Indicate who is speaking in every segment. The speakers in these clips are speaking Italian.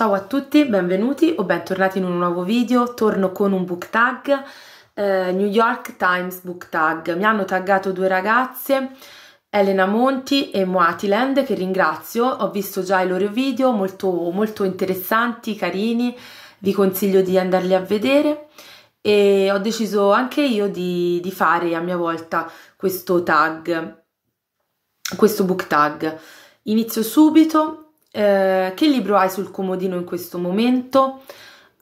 Speaker 1: Ciao a tutti, benvenuti o bentornati in un nuovo video. Torno con un book tag, eh, New York Times book tag. Mi hanno taggato due ragazze, Elena Monti e Moatiland, che ringrazio. Ho visto già i loro video, molto, molto interessanti, carini. Vi consiglio di andarli a vedere e ho deciso anche io di, di, fare a mia volta questo tag, questo book tag. Inizio subito eh, che libro hai sul comodino in questo momento?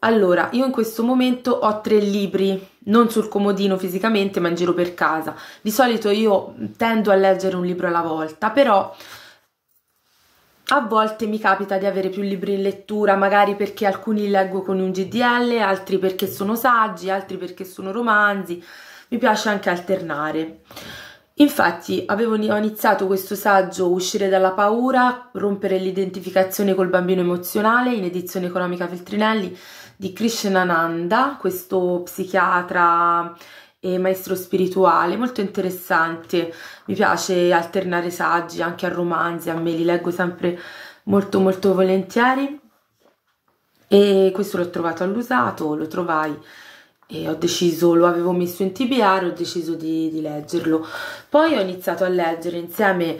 Speaker 1: Allora, io in questo momento ho tre libri, non sul comodino fisicamente, ma in giro per casa. Di solito io tendo a leggere un libro alla volta, però a volte mi capita di avere più libri in lettura, magari perché alcuni li leggo con un GDL, altri perché sono saggi, altri perché sono romanzi. Mi piace anche alternare. Infatti avevo iniziato questo saggio Uscire dalla paura, rompere l'identificazione col bambino emozionale in edizione economica Feltrinelli di Krishnananda, questo psichiatra e maestro spirituale, molto interessante. Mi piace alternare saggi anche a romanzi, a me li leggo sempre molto molto volentieri. E questo l'ho trovato all'usato, lo trovai e ho deciso, lo avevo messo in TBR, ho deciso di, di leggerlo. Poi ho iniziato a leggere insieme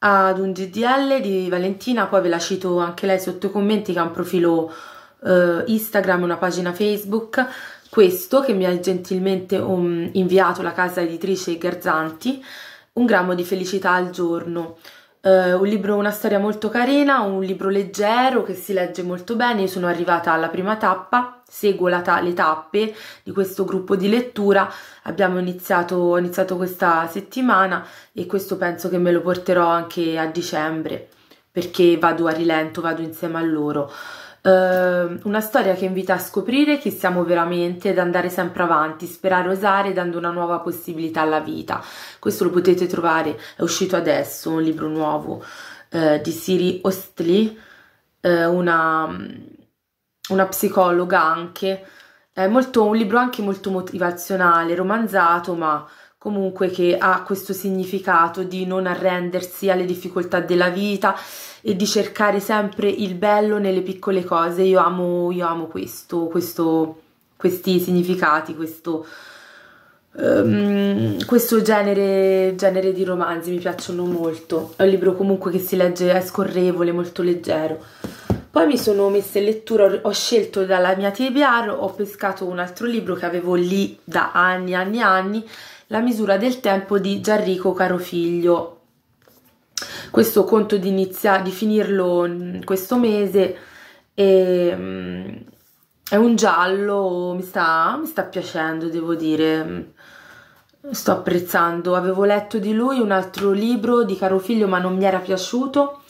Speaker 1: ad un GDL di Valentina, poi ve la cito anche lei sotto i commenti che ha un profilo eh, Instagram e una pagina Facebook, questo che mi ha gentilmente um, inviato la casa editrice Garzanti, un grammo di felicità al giorno. Uh, un libro, una storia molto carina, un libro leggero che si legge molto bene. Io sono arrivata alla prima tappa, seguo ta le tappe di questo gruppo di lettura. Abbiamo iniziato, ho iniziato questa settimana e questo penso che me lo porterò anche a dicembre perché vado a rilento, vado insieme a loro. Uh, una storia che invita a scoprire chi siamo veramente ed andare sempre avanti, sperare osare dando una nuova possibilità alla vita. Questo lo potete trovare, è uscito adesso un libro nuovo uh, di Siri Ostli, uh, una, una, psicologa anche. È molto, un libro anche molto motivazionale, romanzato, ma comunque che ha questo significato di non arrendersi alle difficoltà della vita e di cercare sempre il bello nelle piccole cose. Io amo, io amo questo, questo, questi significati, questo, um, questo genere, genere, di romanzi mi piacciono molto. È un libro comunque che si legge, è scorrevole, molto leggero. Poi mi sono messa in lettura, ho scelto dalla mia TBR, ho pescato un altro libro che avevo lì da anni, e anni, e anni la misura del tempo di Gianrico Carofiglio. Questo conto di, iniziare, di finirlo mm, questo mese e, mm, è un giallo, mi sta, mi sta piacendo, devo dire. Mm. Sto apprezzando. Avevo letto di lui un altro libro di Carofiglio, ma non mi era piaciuto.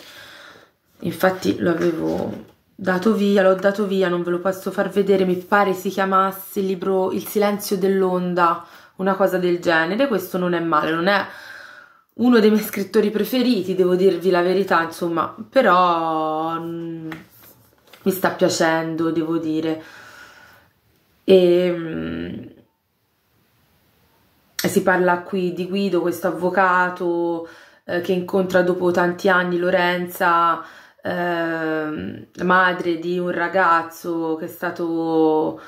Speaker 1: Infatti lo avevo dato via, l'ho dato via, non ve lo posso far vedere, mi pare si chiamasse il libro Il silenzio dell'onda una cosa del genere, questo non è male, non è uno dei miei scrittori preferiti, devo dirvi la verità, insomma, però mh, mm, mi sta piacendo, devo dire. E, ehm, mh, si parla qui di Guido, questo avvocato eh, che incontra dopo tanti anni Lorenza, eh, madre di un ragazzo che è stato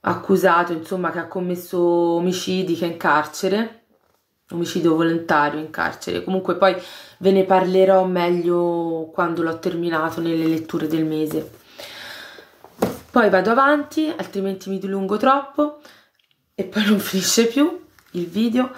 Speaker 1: accusato, insomma, che ha commesso omicidi, che è in carcere, omicidio volontario in carcere. Comunque poi ve ne parlerò meglio quando l'ho terminato nelle letture del mese. Poi vado avanti, altrimenti mi dilungo troppo e poi non finisce più il video.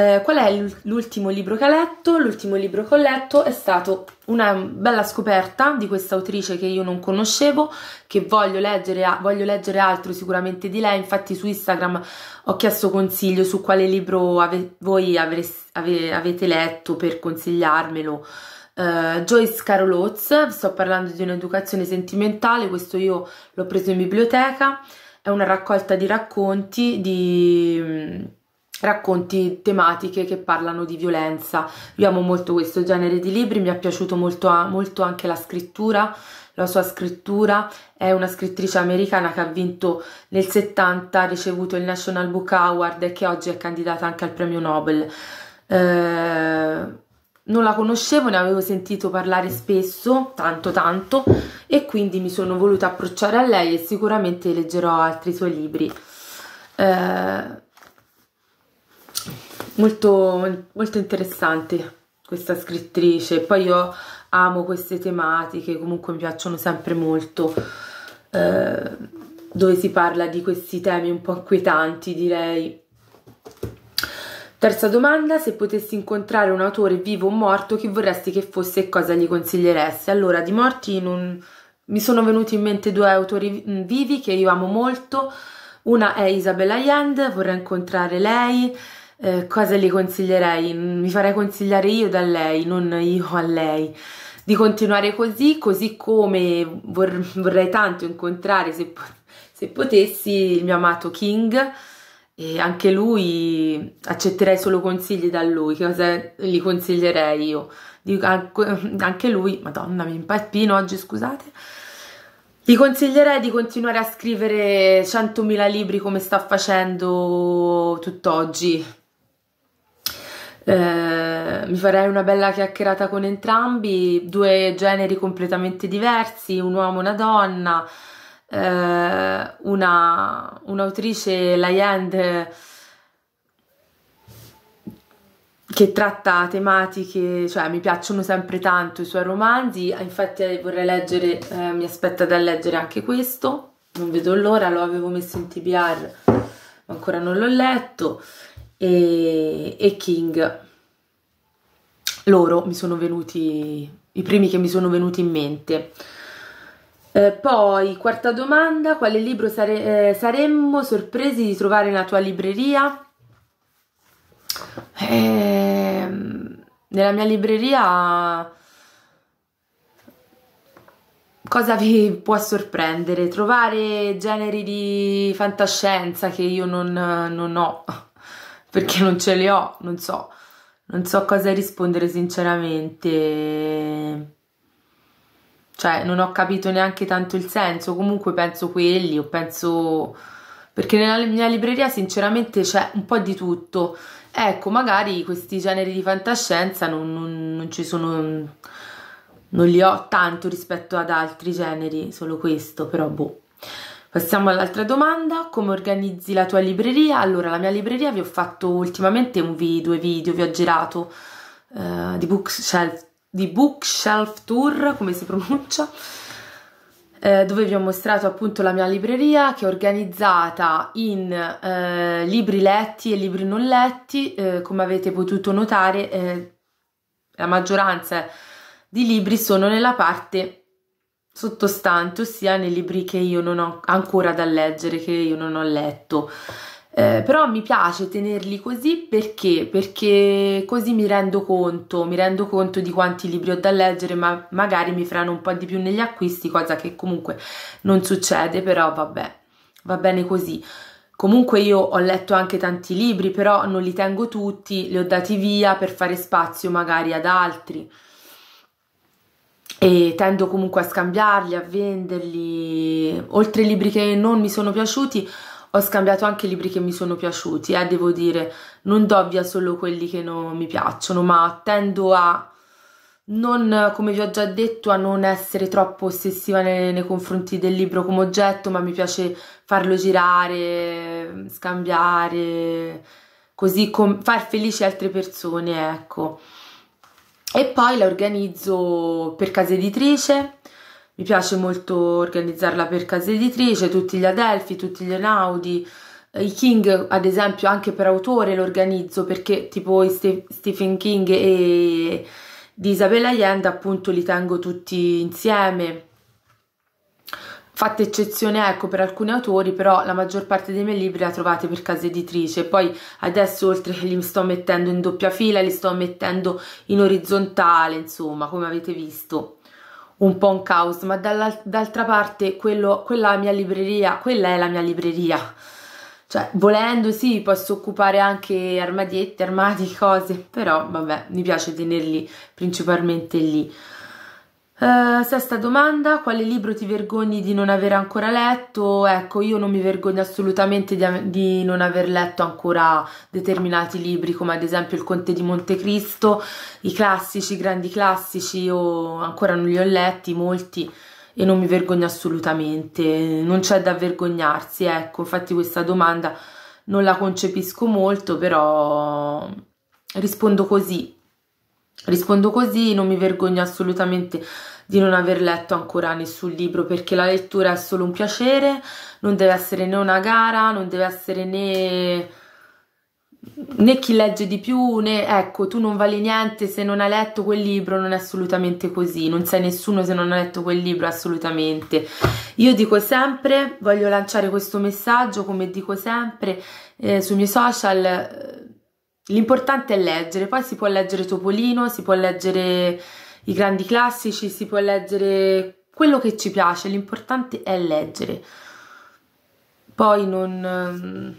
Speaker 1: Eh, qual è l'ultimo libro che ha letto? L'ultimo libro che ho letto è stato una bella scoperta di questa autrice che io non conoscevo, che voglio leggere, voglio leggere altro sicuramente di lei, infatti su Instagram ho chiesto consiglio su quale libro ave voi ave avete letto per consigliarmelo. Uh, Joyce Carol Oates, sto parlando di un'educazione sentimentale, questo io l'ho preso in biblioteca, è una raccolta di racconti di racconti tematiche che parlano di violenza. Io amo molto questo genere di libri, mi è piaciuto molto, molto anche la scrittura, la sua scrittura, è una scrittrice americana che ha vinto nel 70, ha ricevuto il National Book Award e che oggi è candidata anche al premio Nobel. Eh, non la conoscevo, ne avevo sentito parlare spesso, tanto tanto, e quindi mi sono voluta approcciare a lei e sicuramente leggerò altri suoi libri. Eh, molto, molto interessante questa scrittrice. Poi io amo queste tematiche, comunque mi piacciono sempre molto, eh, dove si parla di questi temi un po' inquietanti, direi. Terza domanda, se potessi incontrare un autore vivo o morto, chi vorresti che fosse e cosa gli consiglieresti? Allora, di morti non... mi sono venuti in mente due autori vivi che io amo molto, una è Isabella Allende, vorrei incontrare lei, eh, cosa le consiglierei? Mm, mi farei consigliare io da lei, non io a lei. Di continuare così, così come vor- vorrei tanto incontrare, se, po- se potessi, il mio amato King. E anche lui accetterei solo consigli da lui, che cosa gli consiglierei io? Dico, anche lui, madonna mi impappino oggi scusate, gli consiglierei di continuare a scrivere 100.000 libri come sta facendo tutt'oggi, eh, mi farei una bella chiacchierata con entrambi, due generi completamente diversi, un uomo e una donna, eh, una, un'autrice Layend che tratta tematiche, cioè mi piacciono sempre tanto i suoi romanzi, ah, infatti eh, vorrei leggere, eh, mi aspetta da leggere anche questo, non vedo l'ora, lo avevo messo in TBR, ma ancora non l'ho letto e, e King. Loro mi sono venuti, i primi che mi sono venuti in mente. Eh, poi, quarta domanda, quale libro sare- eh, saremmo sorpresi di trovare nella tua libreria? Eh, nella mia libreria cosa vi può sorprendere? Trovare generi di fantascienza che io non, non ho perché non ce le ho, non so, non so cosa rispondere sinceramente. Cioè, non ho capito neanche tanto il senso, comunque penso quelli o penso perché nella mia libreria sinceramente c'è un po' di tutto. Ecco, magari questi generi di fantascienza non, non, non ci sono non li ho tanto rispetto ad altri generi, solo questo, però boh. Passiamo all'altra domanda, come organizzi la tua libreria? Allora, la mia libreria vi ho fatto ultimamente un video, due video, vi ho girato uh, di, bookshelf, Bookshelf Tour, come si pronuncia, eh, dove vi ho mostrato appunto la mia libreria che è organizzata in eh, libri letti e libri non letti, eh, come avete potuto notare eh, la maggioranza di libri sono nella parte sottostante, ossia nei libri che io non ho ancora da leggere, che io non ho letto. Eh, però mi piace tenerli così perché? Perché così mi rendo conto, mi rendo conto di quanti libri ho da leggere, ma magari mi freno un po' di più negli acquisti, cosa che comunque non succede, però vabbè, va bene così. Comunque io ho letto anche tanti libri, però non li tengo tutti, li ho dati via per fare spazio magari ad altri. Certo. e tendo comunque a scambiarli, a venderli. Oltre ai libri che non mi sono piaciuti, ho scambiato anche libri che mi sono piaciuti, eh, devo dire, non do via solo quelli che non mi piacciono, ma tendo a non, come vi ho già detto, a non essere troppo ossessiva nei, nei confronti del libro come oggetto, ma mi piace farlo girare, scambiare, così com- far felici altre persone, ecco e poi la organizzo per casa editrice mi piace molto organizzarla per casa editrice, tutti gli Adelphi, tutti gli Enaudi, eh, i King ad esempio anche per autore lo organizzo perché tipo Stephen King e di Isabella Allende appunto li tengo tutti insieme Fatta eccezione ecco per alcuni autori, però la maggior parte dei miei libri la trovate per casa editrice. Poi adesso oltre che li sto mettendo in doppia fila, li sto mettendo in orizzontale, insomma, come avete visto. Un po' un caos, ma d'altra parte quello, quella, mia libreria, quella è la mia libreria. Cioè, volendo sì, posso occupare anche armadiette, armadi, cose, però vabbè, mi piace tenerli principalmente lì. Uh, sesta domanda, quale libro ti vergogni di non aver ancora letto? Ecco, io non mi vergogno assolutamente di, di non aver letto ancora determinati libri come ad esempio Il Conte di Montecristo, i classici, i grandi classici, io ancora non li ho letti, molti, e non mi vergogno assolutamente, non c'è da vergognarsi, ecco, infatti questa domanda non la concepisco molto, però rispondo così, Rispondo così, non mi vergogno assolutamente di non aver letto ancora nessun libro perché la lettura è solo un piacere, non deve essere né una gara, non deve essere né, né chi legge di più, né ecco, tu non vali niente se non hai letto quel libro, non è assolutamente così, non sai nessuno se non hai letto quel libro, assolutamente. Io dico sempre, voglio lanciare questo messaggio, come dico sempre, eh, sui miei social L'importante è leggere, poi si può leggere Topolino, si può leggere i grandi classici, si può leggere quello che ci piace, l'importante è leggere. Poi non, ehm,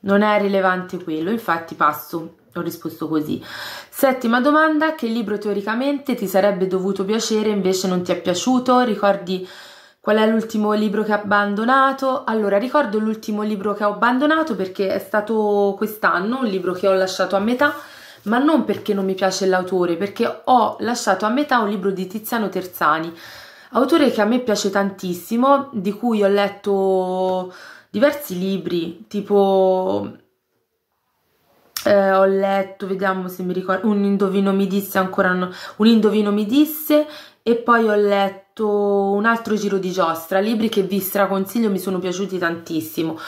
Speaker 1: non è rilevante quello, infatti passo, ho risposto così. Settima domanda, che libro teoricamente ti sarebbe dovuto piacere invece non ti è piaciuto? Ricordi Qual è l'ultimo libro che ho abbandonato? Allora, ricordo l'ultimo libro che ho abbandonato perché è stato quest'anno, un libro che ho lasciato a metà, ma non perché non mi piace l'autore, perché ho lasciato a metà un libro di Tiziano Terzani, autore che a me piace tantissimo, di cui ho letto diversi libri, tipo eh, ho letto, vediamo se mi ricordo, un indovino mi disse ancora no, un indovino mi disse e poi ho letto letto un altro giro di giostra, libri che vi straconsiglio, mi sono piaciuti tantissimo.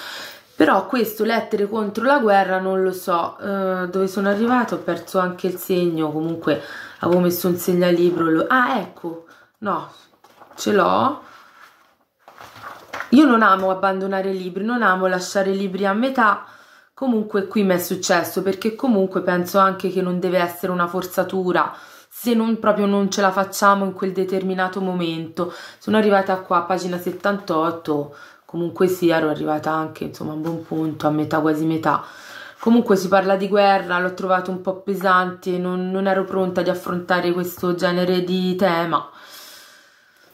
Speaker 1: Però questo lettere contro la guerra non lo so uh, dove sono arrivato, ho perso anche il segno, comunque avevo messo un segnalibro. Lo... Ah, ecco, no, ce l'ho. Io non amo abbandonare libri, non amo lasciare libri a metà. Comunque qui mi è successo perché comunque penso anche che non deve essere una forzatura se non proprio non ce la facciamo in quel determinato momento. Sono arrivata qua a pagina 78, comunque sì, ero arrivata anche insomma a un buon punto, a metà quasi metà. Comunque si parla di guerra, l'ho trovato un po' pesante, non, non ero pronta di affrontare questo genere di tema.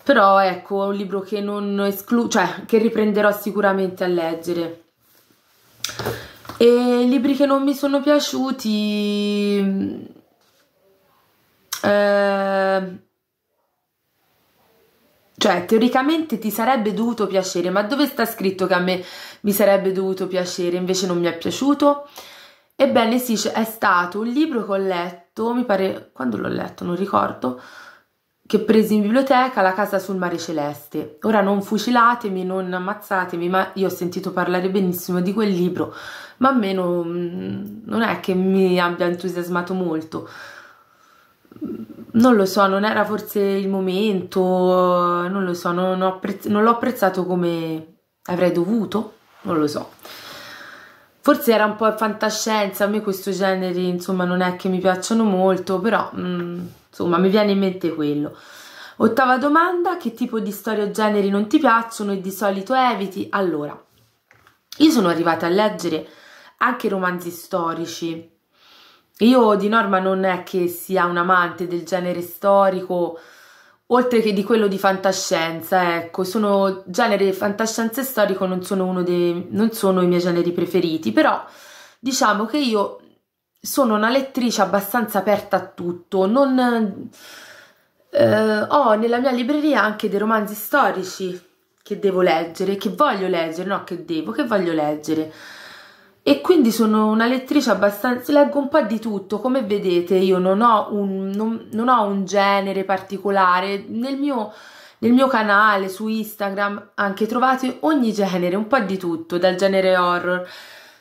Speaker 1: Però ecco, è un libro che non escludo, cioè che riprenderò sicuramente a leggere. E libri che non mi sono piaciuti Ehm, cioè, teoricamente ti sarebbe dovuto piacere, ma dove sta scritto che a me mi sarebbe dovuto piacere, invece non mi è piaciuto? Ebbene sì, è stato un libro che ho letto, mi pare, quando l'ho letto, non ricordo, che presi in biblioteca La casa sul mare celeste. Ora non fucilatemi, non ammazzatemi, ma io ho sentito parlare benissimo di quel libro, ma a me non, non è che mi abbia entusiasmato molto non lo so, non era forse il momento, non lo so, non, l'ho apprezz apprezzato come avrei dovuto, non lo so. Forse era un po' fantascienza, a me questo genere insomma non è che mi piacciono molto, però mm, insomma mi viene in mente quello. Ottava domanda, che tipo di storie o generi non ti piacciono e di solito eviti? Allora, io sono arrivata a leggere anche romanzi storici, io di norma non è che sia un amante del genere storico, oltre che di quello di fantascienza, ecco, sono genere fantascienza e storico non sono uno dei non sono i miei generi preferiti, però diciamo che io sono una lettrice abbastanza aperta a tutto, non eh, ho nella mia libreria anche dei romanzi storici che devo leggere, che voglio leggere, no che devo, che voglio leggere e quindi sono una lettrice abbastanza, leggo un po' di tutto, come vedete io non ho un, non, non ho un genere particolare, nel mio, nel mio canale su Instagram anche trovate ogni genere, un po' di tutto, dal genere horror,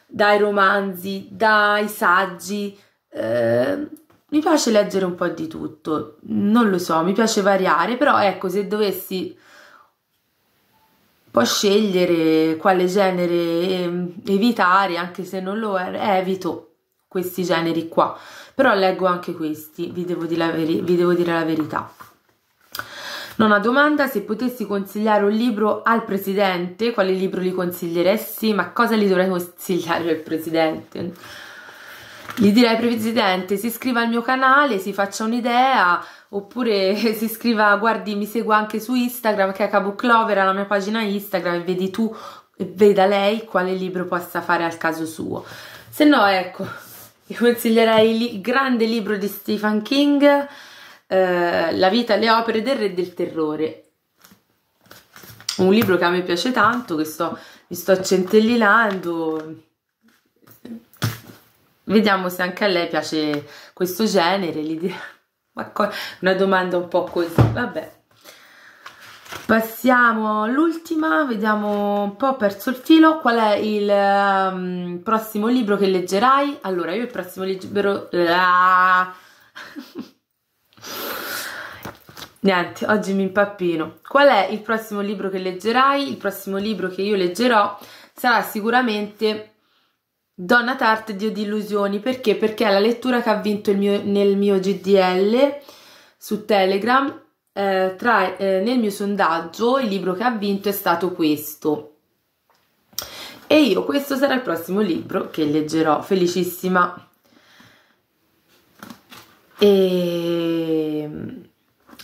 Speaker 1: dai romanzi, dai saggi, eh, mi piace leggere un po' di tutto, non lo so, mi piace variare, però ecco, se dovessi può scegliere quale genere ehm, evitare, anche se non lo è, evito questi generi qua, però leggo anche questi, vi devo dire la, veri- devo dire la verità. Nona domanda, se potessi consigliare un libro al presidente, quale libro li consiglieresti? Ma cosa gli dovrei consigliare al presidente? Gli direi presidente, si iscriva al mio canale, si faccia un'idea, oppure si scriva guardi mi segua anche su Instagram che è Cabo Clover alla mia pagina Instagram e vedi tu e veda lei quale libro possa fare al caso suo se no ecco vi consiglierei il grande libro di Stephen King eh, La vita e le opere del re e del terrore un libro che a me piace tanto che sto, mi sto centellinando vediamo se anche a lei piace questo genere l'idea ma una domanda un po' così, vabbè. Passiamo all'ultima, vediamo un po' perso il filo. Qual è il um, prossimo libro che leggerai? Allora, io il prossimo libro... Niente, oggi mi impappino. Qual è il prossimo libro che leggerai? Il prossimo libro che io leggerò sarà sicuramente Donna Tarte Dio di illusioni, perché? Perché è la lettura che ha vinto mio, nel mio GDL su Telegram, eh, tra, eh, nel mio sondaggio il libro che ha vinto è stato questo. E io, questo sarà il prossimo libro che leggerò, felicissima. E...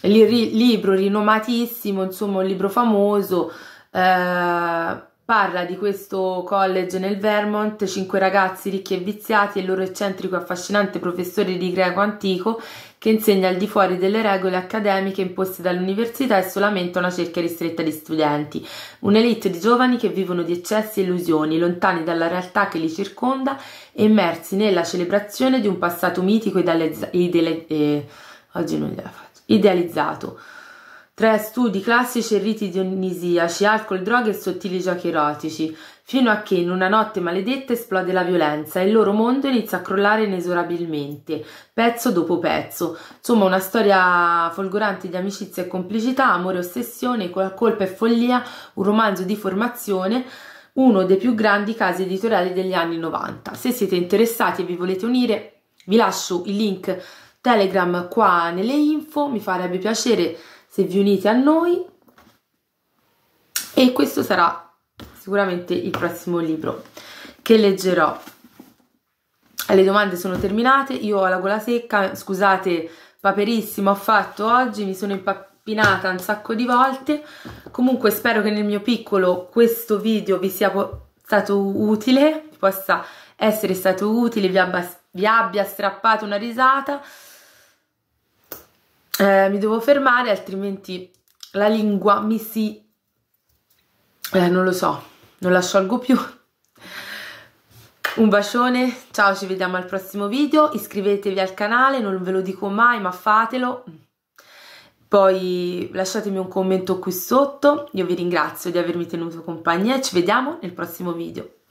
Speaker 1: Il libro rinomatissimo, insomma un libro famoso. Eh Parla di questo college nel Vermont, cinque ragazzi ricchi e viziati e il loro eccentrico e affascinante professore di greco antico che insegna al di fuori delle regole accademiche imposte dall'università e solamente a una cerchia ristretta di studenti. Un'elite di giovani che vivono di eccessi e illusioni, lontani dalla realtà che li circonda e immersi nella celebrazione di un passato mitico e idealizzato tre studi classici e riti dionisiaci, alcol, droghe e sottili giochi erotici, fino a che in una notte maledetta esplode la violenza e il loro mondo inizia a crollare inesorabilmente, pezzo dopo pezzo. Insomma, una storia folgorante di amicizia e complicità, amore e ossessione, colpa e follia, un romanzo di formazione uno dei più grandi casi editoriali degli anni 90. Se siete interessati e vi volete unire, vi lascio il link Telegram qua nelle info, mi farebbe piacere se vi unite a noi e questo sarà sicuramente il prossimo libro che leggerò. Le domande sono terminate, io ho la gola secca, scusate paperissimo ho fatto oggi, mi sono impappinata un sacco di volte, comunque spero che nel mio piccolo questo video vi sia stato utile, possa essere stato utile, vi abbia, vi abbia strappato una risata, eh, mi devo fermare altrimenti la lingua mi si... Eh, non lo so, non la sciolgo più. Un bacione, ciao, ci vediamo al prossimo video, iscrivetevi al canale, non ve lo dico mai, ma fatelo. Poi lasciatemi un commento qui sotto, io vi ringrazio di avermi tenuto compagnia ci vediamo nel prossimo video.